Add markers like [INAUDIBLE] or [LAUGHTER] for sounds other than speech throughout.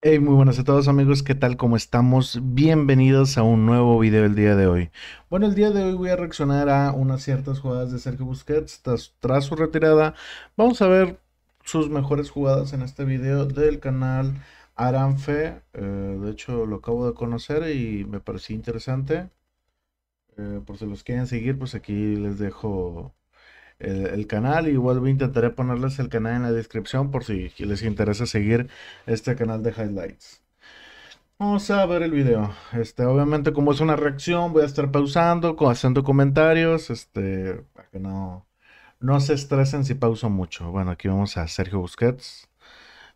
Hey, muy buenas a todos amigos, ¿qué tal? ¿Cómo estamos? Bienvenidos a un nuevo video el día de hoy. Bueno, el día de hoy voy a reaccionar a unas ciertas jugadas de Sergio Busquets tras, su retirada. Vamos a ver sus mejores jugadas en este video del canal Aranfe. Eh, de hecho, lo acabo de conocer y me pareció interesante. Eh, por si los quieren seguir, pues aquí les dejo el, canal. Igual intentaré ponerles el canal en la descripción por si les interesa seguir este canal de highlights. Vamos a ver el video. Este, obviamente, como es una reacción, voy a estar pausando, haciendo comentarios. Este, para que no, no se estresen si pauso mucho. Bueno, aquí vamos a Sergio Busquets.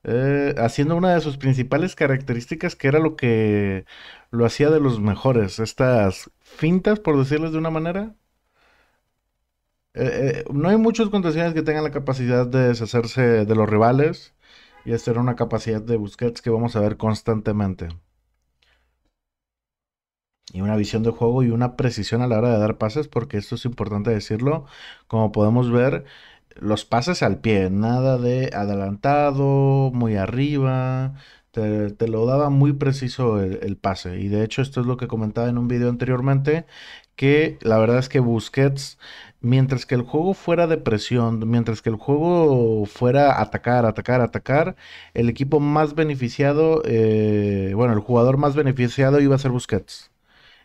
Eh, haciendo una de sus principales características que era lo que lo hacía de los mejores, estas fintas por decirles de una manera, eh, eh, no hay muchos contenciones que tengan la capacidad de deshacerse de los rivales. Y esta era una capacidad de Busquets que vamos a ver constantemente. Y una visión de juego y una precisión a la hora de dar pases, porque esto es importante decirlo. Como podemos ver, los pases al pie, nada de adelantado, muy arriba. Te, lo daba muy preciso el, el pase. Y de hecho, esto es lo que comentaba en un video anteriormente, que la verdad es que Busquets mientras que el juego fuera de presión, mientras que el juego fuera atacar, atacar, atacar, el equipo más beneficiado, eh, bueno, el jugador más beneficiado iba a ser Busquets.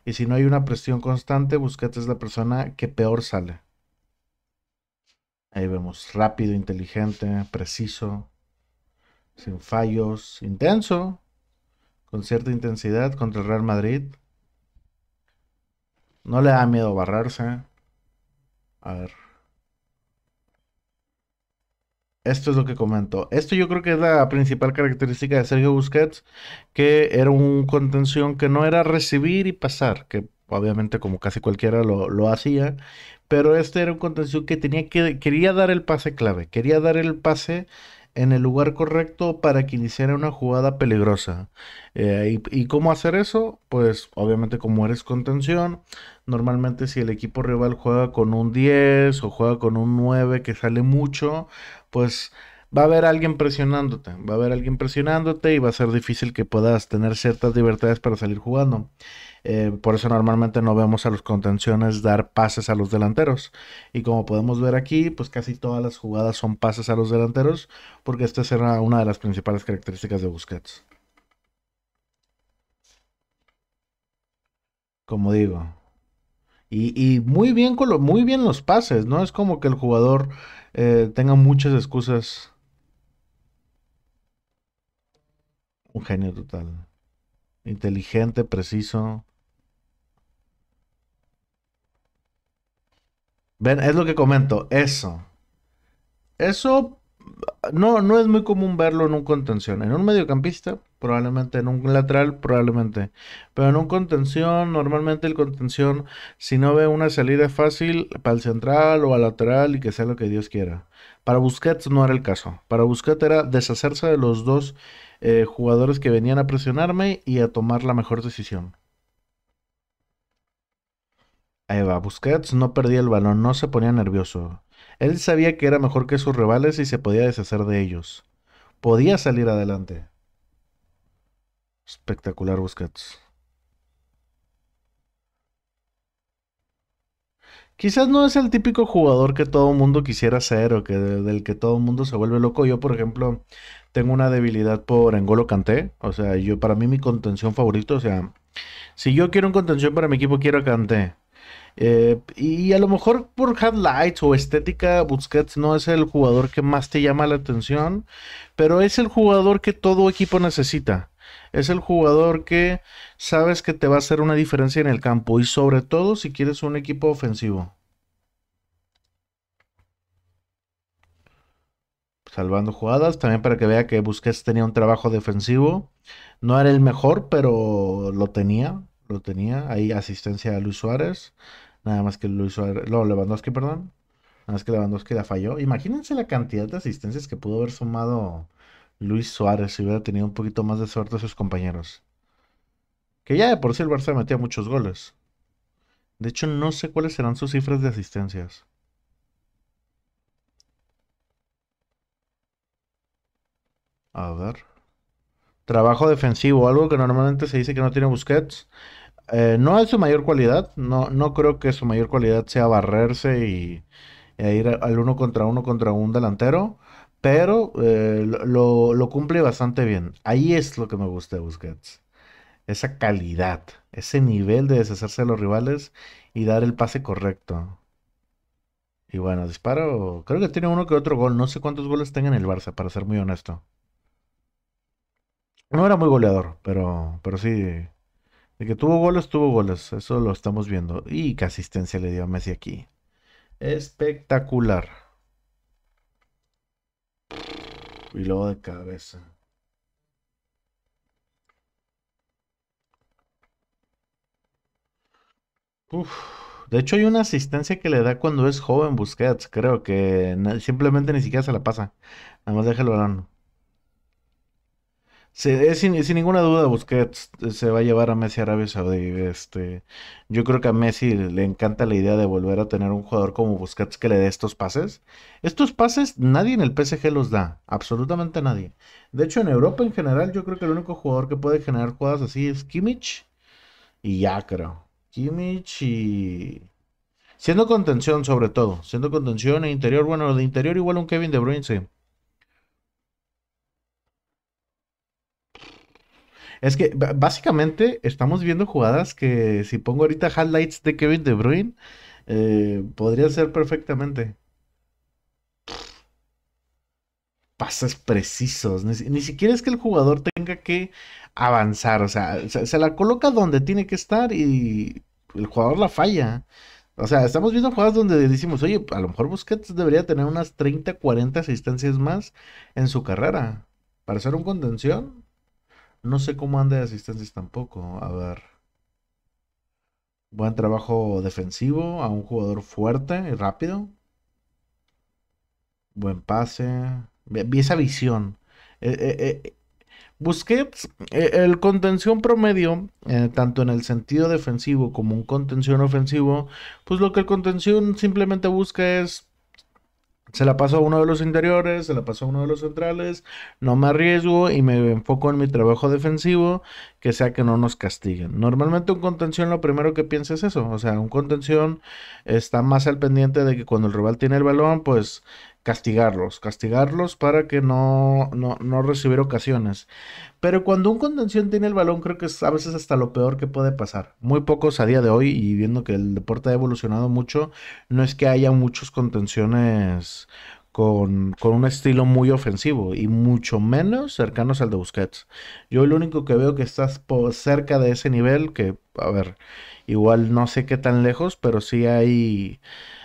Y si no hay una presión constante, Busquets es la persona que peor sale. Ahí vemos, rápido, inteligente, preciso, sin fallos, intenso, con cierta intensidad contra el Real Madrid. No le da miedo barrarse. A Esto es lo que comento. Esto yo creo que es la principal característica de Sergio Busquets, que era un contención que no era recibir y pasar, que obviamente como casi cualquiera lo, lo hacía, pero este era un contención que tenía que quería dar el pase clave, quería dar el pase en el lugar correcto para que iniciara una jugada peligrosa. Eh, y, y, cómo hacer eso? Pues obviamente como eres contención, normalmente si el equipo rival juega con un 10 o juega con un 9 que sale mucho, pues va a haber alguien presionándote, va a haber alguien presionándote y va a ser difícil que puedas tener ciertas libertades para salir jugando. Eh, por eso normalmente no vemos a los contenciones dar pases a los delanteros. Y como podemos ver aquí, pues casi todas las jugadas son pases a los delanteros, porque esta será una de las principales características de Busquets. Como digo, y, muy, bien con muy bien los pases, ¿no? Es como que el jugador eh, tenga muchas excusas un genio total. Inteligente, preciso. Ven, es lo que comento, eso. Eso no, no es muy común verlo en un contención. En un mediocampista, probablemente. En un lateral, probablemente. Pero en un contención, normalmente el contención, si no ve una salida fácil, para el central o al lateral y que sea lo que Dios quiera. Para Busquets no era el caso. Para Busquets era deshacerse de los dos eh, jugadores que venían a presionarme y a tomar la mejor decisión. Ahí va, Busquets no perdía el balón, no se ponía nervioso. Él sabía que era mejor que sus rivales y se podía deshacer de ellos. Podía salir adelante. Espectacular Busquets. Quizás no es el típico jugador que todo mundo quisiera ser o que del que todo mundo se vuelve loco. Yo, por ejemplo, tengo una debilidad por Engolo Canté. O sea, yo para mí mi contención favorito, o sea, si yo quiero un contención para mi equipo, quiero a Canté. Eh, y a lo mejor por highlights o estética, Busquets no es el jugador que más te llama la atención, pero es el jugador que todo equipo necesita. Es el jugador que sabes que te va a hacer una diferencia en el campo y sobre todo si quieres un equipo ofensivo. Salvando jugadas, también para que vea que Busquets tenía un trabajo defensivo. No era el mejor, pero lo tenía, lo tenía. Ahí asistencia a Luis Suárez. Nada más que Luis Suárez, no, Lewandowski, perdón. Nada más que Lewandowski la falló. Imagínense la cantidad de asistencias que pudo haber sumado Luis Suárez si hubiera tenido un poquito más de suerte a sus compañeros. Que ya de por sí el Barça metía muchos goles. De hecho, no sé cuáles serán sus cifras de asistencias. A ver. Trabajo defensivo, algo que normalmente se dice que no tiene Busquets. Eh, no es su mayor cualidad. No, no creo que su mayor cualidad sea barrerse y, ir al uno contra uno contra un delantero. Pero eh, lo, cumple bastante bien. Ahí es lo que me gusta de Busquets. Esa calidad, ese nivel de deshacerse de los rivales y dar el pase correcto. Y bueno, disparo. Creo que tiene uno que otro gol. No sé cuántos goles tenga en el Barça, para ser muy honesto. No era muy goleador, pero, pero sí de que tuvo goles, tuvo goles. Eso lo estamos viendo. Y qué asistencia le dio a Messi aquí. Espectacular. Y luego de cabeza. De hecho, hay una asistencia que le da cuando es joven Busquets. Creo que simplemente ni siquiera se la pasa. Nada más deja el es eh, eh, sin, ninguna duda Busquets eh, se va a llevar a Messi a Arabia Saudí. Este, yo creo que a Messi le encanta la idea de volver a tener un jugador como Busquets que le dé estos pases. Estos pases nadie en el PSG los da, absolutamente nadie. De hecho, en Europa en general yo creo que el único jugador que puede generar jugadas así es Kimmich y ya Kimmich y... Siendo contención sobre todo, siendo contención e interior, bueno, de interior igual un Kevin De Bruyne, sí. Es que básicamente estamos viendo jugadas que si pongo ahorita highlights de Kevin De Bruyne, eh, podría ser perfectamente. Pases precisos. Ni, siquiera es que el jugador tenga que avanzar. O sea, se, la coloca donde tiene que estar y el jugador la falla. O sea, estamos viendo jugadas donde decimos, oye, a lo mejor Busquets debería tener unas 30, 40 asistencias más en su carrera. Para ser un contención, no sé cómo anda de asistencias tampoco. A ver. Buen trabajo defensivo a un jugador fuerte y rápido. Buen pase. Vi esa visión. Eh, eh, eh, busqué pues, e, el contención promedio, tanto en el sentido defensivo como un contención ofensivo, pues lo que el contención simplemente busca es se la paso a uno de los interiores, se la paso a uno de los centrales, no me arriesgo y me enfoco en mi trabajo defensivo, que sea que no nos castiguen. Normalmente un contención lo primero que piensa es eso, o sea, un contención está más al pendiente de que cuando el rival tiene el balón, pues castigarlos, castigarlos para que no, no, recibir ocasiones. Pero cuando un contención tiene el balón, creo que es a veces hasta lo peor que puede pasar. Muy pocos a día de hoy, y viendo que el deporte ha evolucionado mucho, no es que haya muchos contenciones con, un estilo muy ofensivo y mucho menos cercanos al de Busquets. Yo lo único que veo que estás cerca de ese nivel, que, a ver, igual no sé qué tan lejos, pero sí hay,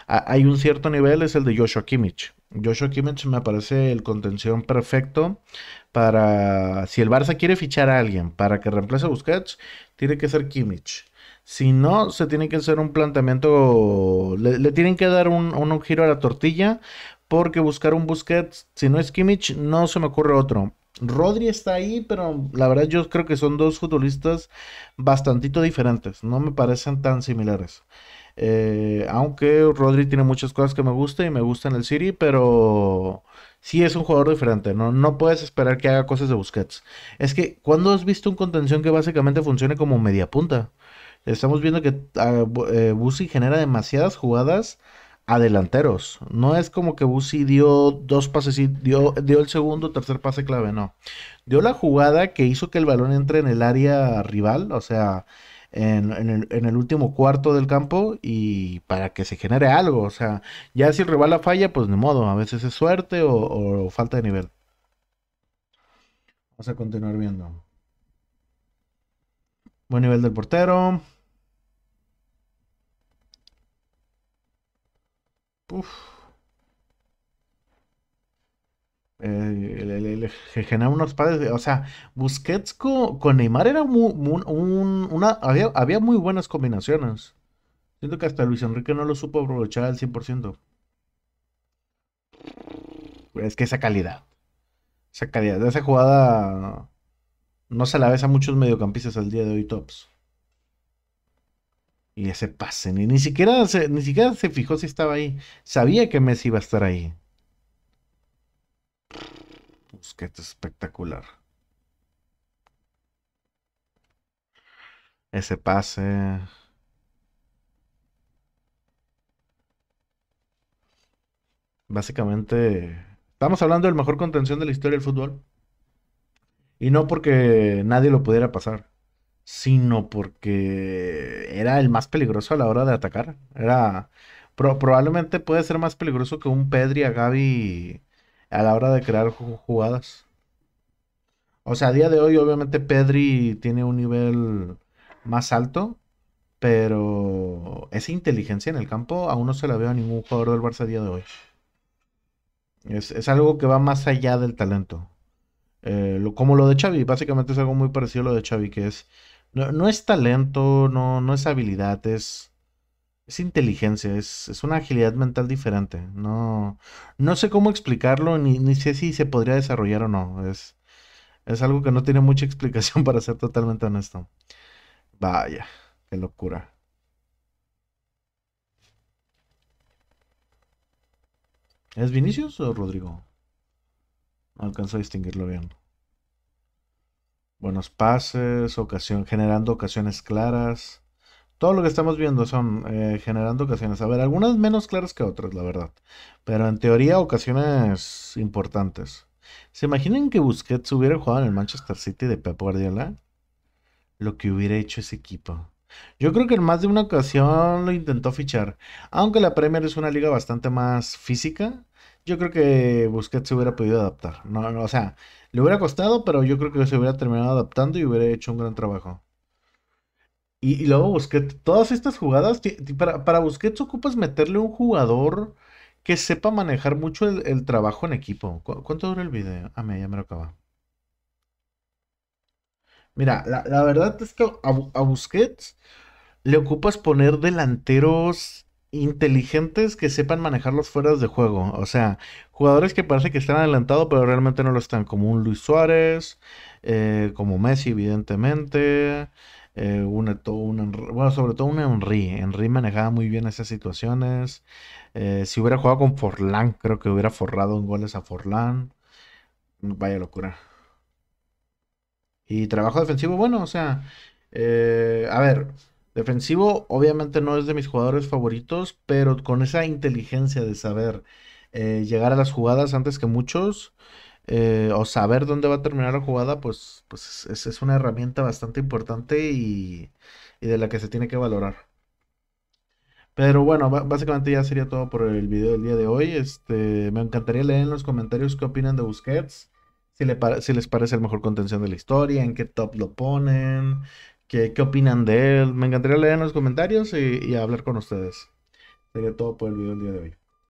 hay un cierto nivel, es el de Joshua Kimmich Joshua Kimmich me parece el contención perfecto para si el Barça quiere fichar a alguien para que reemplace a Busquets, tiene que ser Kimmich. Si no, se tiene que hacer un planteamiento, le, tienen que dar un, giro a la tortilla, porque buscar un Busquets, si no es Kimmich, no se me ocurre otro. Rodri está ahí, pero la verdad yo creo que son dos futbolistas bastante diferentes, no me parecen tan similares. Eh, aunque Rodri tiene muchas cosas que me gustan y me gustan el City, pero sí es un jugador diferente. No, no puedes esperar que haga cosas de Busquets. Es que, cuando has visto un contención que básicamente funcione como media punta? Estamos viendo que ah, eh, Busi genera demasiadas jugadas Adelanteros delanteros. No es como que Busi dio dos pases y dio, dio el segundo, tercer pase clave, no. Dio la jugada que hizo que el balón entre en el área rival, o sea, en, el, último cuarto del campo y para que se genere algo. O sea, ya si el rival falla, pues de modo, a veces es suerte o, falta de nivel. Vamos a continuar viendo. Buen nivel del portero. Uff eh, unos padres, o sea, Busquets con, Neymar era muy, un, una, había, muy buenas combinaciones. Siento que hasta Luis Enrique no lo supo aprovechar al 100%. Es que esa calidad, esa calidad de esa jugada no se la ves a muchos mediocampistas al día de hoy tops. Y ese pase, ni, ni siquiera ni siquiera se fijó si estaba ahí. Sabía que Messi iba a estar ahí. Que es espectacular. Ese pase. Básicamente, estamos hablando del mejor contención de la historia del fútbol. Y no porque nadie lo pudiera pasar, sino porque era el más peligroso a la hora de atacar. Era probablemente puede ser más peligroso que un Pedri a Gaby a la hora de crear jugadas. O sea, a día de hoy, obviamente, Pedri tiene un nivel más alto, pero esa inteligencia en el campo aún no se la veo a ningún jugador del Barça a día de hoy. Es, algo que va más allá del talento. Eh, lo, como lo de Xavi, básicamente es algo muy parecido a lo de Xavi, que es, no, es talento, no, no es habilidad, es es inteligencia, es, una agilidad mental diferente. No, no sé cómo explicarlo, ni, sé si se podría desarrollar o no. Es, es algo que no tiene mucha [LAUGHS] explicación para ser totalmente honesto. Vaya, qué locura. ¿Es Vinicius o Rodrigo? No alcanzo a distinguirlo bien. Buenos pases, ocasión, generando ocasiones claras. Todo lo que estamos viendo son eh, generando ocasiones. A ver, algunas menos claras que otras, la verdad. Pero en teoría ocasiones importantes. ¿Se imaginan que Busquets hubiera jugado en el Manchester City de Pep Guardiola? Lo que hubiera hecho ese equipo. Yo creo que en más de una ocasión lo intentó fichar. Aunque la Premier es una liga bastante más física, yo creo que Busquets se hubiera podido adaptar. no, o sea, le hubiera costado, pero yo creo que se hubiera terminado adaptando y hubiera hecho un gran trabajo. Y, luego Busquets, todas estas jugadas, para, para, Busquets ocupas meterle un jugador que sepa manejar mucho el, trabajo en equipo. ¿Cuánto dura el video? Ah, a mí ya me lo acaba. Mira, la, verdad es que a, Busquets le ocupas poner delanteros inteligentes que sepan manejar los fueras de juego. O sea, jugadores que parece que están adelantados, pero realmente no lo están. Como un Luis Suárez, eh, como Messi, evidentemente todo eh, una, bueno, sobre todo un Henry. ¿eh? Henry manejaba muy bien esas situaciones. Eh, si hubiera jugado con Forlán, creo que hubiera forrado en goles a Forlán. Vaya locura. Y trabajo defensivo, bueno, o sea, a ver, defensivo obviamente no es de mis jugadores favoritos, pero con esa inteligencia de saber llegar a las jugadas antes que muchos, eh, o saber dónde va a terminar la jugada, pues, pues es, una herramienta bastante importante y, de la que se tiene que valorar. Pero bueno, básicamente ya sería todo por el video del día de hoy. Este, me encantaría leer en los comentarios qué opinan de Busquets, si, le si les parece el mejor contención de la historia, en qué top lo ponen, qué, opinan de él. Me encantaría leer en los comentarios y, y hablar con ustedes. Sería todo por el video del día de hoy.